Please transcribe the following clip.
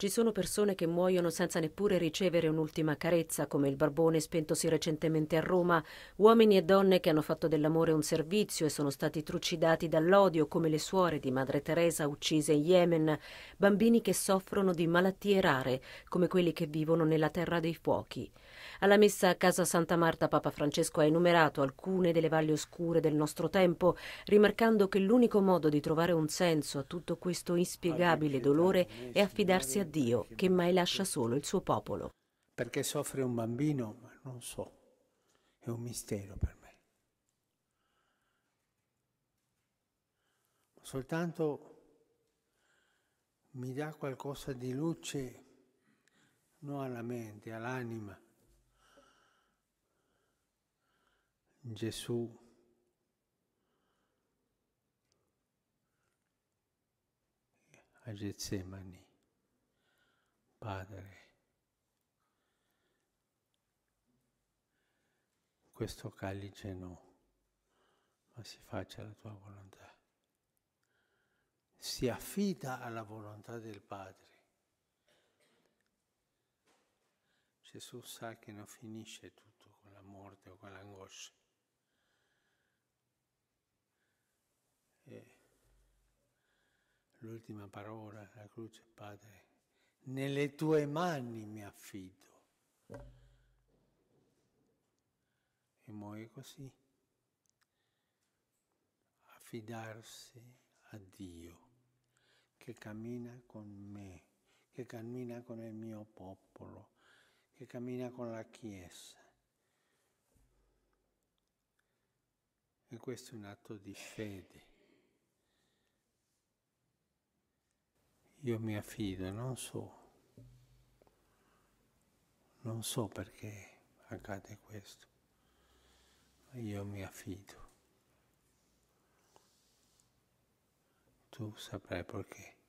Ci sono persone che muoiono senza neppure ricevere un'ultima carezza, come il barbone spentosi recentemente a Roma, uomini e donne che hanno fatto dell'amore un servizio e sono stati trucidati dall'odio, come le suore di Madre Teresa uccise in Yemen, bambini che soffrono di malattie rare, come quelli che vivono nella terra dei fuochi. Alla messa a Casa Santa Marta Papa Francesco ha enumerato alcune delle valli oscure del nostro tempo, rimarcando che l'unico modo di trovare un senso a tutto questo inspiegabile dolore è affidarsi a Dio che mai lascia solo il suo popolo. Perché soffre un bambino? non so, è un mistero per me. Soltanto mi dà qualcosa di luce, non alla mente, all'anima. Gesù a Getsemani. Padre. Questo calice no, ma si faccia la tua volontà. Si affida alla volontà del Padre. Gesù sa che non finisce tutto con la morte o con l'angoscia. E l'ultima parola, la croce, Padre, nelle tue mani mi affido. E muoio così, affidarsi a Dio che cammina con me, che cammina con il mio popolo, che cammina con la Chiesa. E questo è un atto di fede. io mi affido, e non so, non so perché accade questo, ma io mi affido. Tu saprai perché.